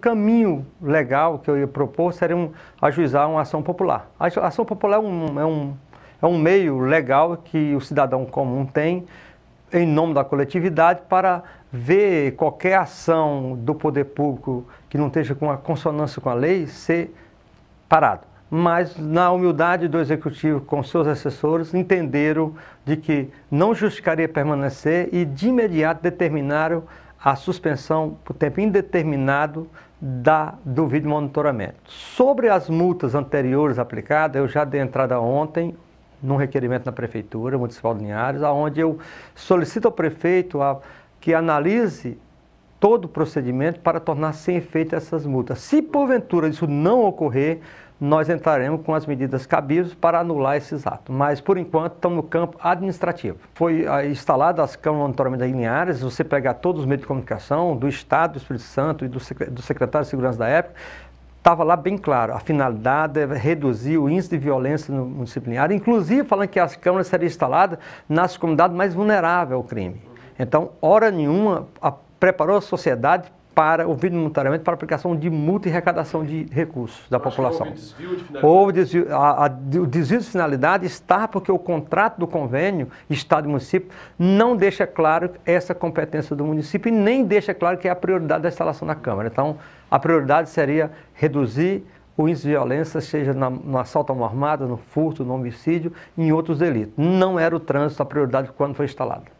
caminho legal que eu ia propor seria um, ajuizar uma ação popular. A ação popular é um, é, um, é um meio legal que o cidadão comum tem em nome da coletividade para ver qualquer ação do poder público que não esteja com a consonância com a lei ser parado. Mas na humildade do executivo com seus assessores entenderam de que não justificaria permanecer e de imediato determinaram a suspensão por tempo indeterminado da, do vídeo monitoramento. Sobre as multas anteriores aplicadas, eu já dei entrada ontem num requerimento na Prefeitura Municipal de Linhares, onde eu solicito ao prefeito a, que analise todo o procedimento para tornar sem efeito essas multas. Se porventura isso não ocorrer, nós entraremos com as medidas cabíveis para anular esses atos. Mas, por enquanto, estamos no campo administrativo. Foi ah, instalada as câmaras monitoramento em Linhares, se você pegar todos os meios de comunicação do Estado, do Espírito Santo e do secretário de Segurança da época, estava lá bem claro, a finalidade é reduzir o índice de violência no município Linhares, inclusive falando que as câmaras seriam instaladas nas comunidades mais vulneráveis ao crime. Então, hora nenhuma, a, preparou a sociedade para o para aplicação de multa e arrecadação de recursos da população. Houve desvio de finalidade. Houve desvio, a, a, o desvio de finalidade está porque o contrato do convênio Estado e município não deixa claro essa competência do município e nem deixa claro que é a prioridade da instalação da Câmara. Então, a prioridade seria reduzir o índice de violência, seja na, no assalto à mão armada, no furto, no homicídio, em outros delitos. Não era o trânsito a prioridade quando foi instalado.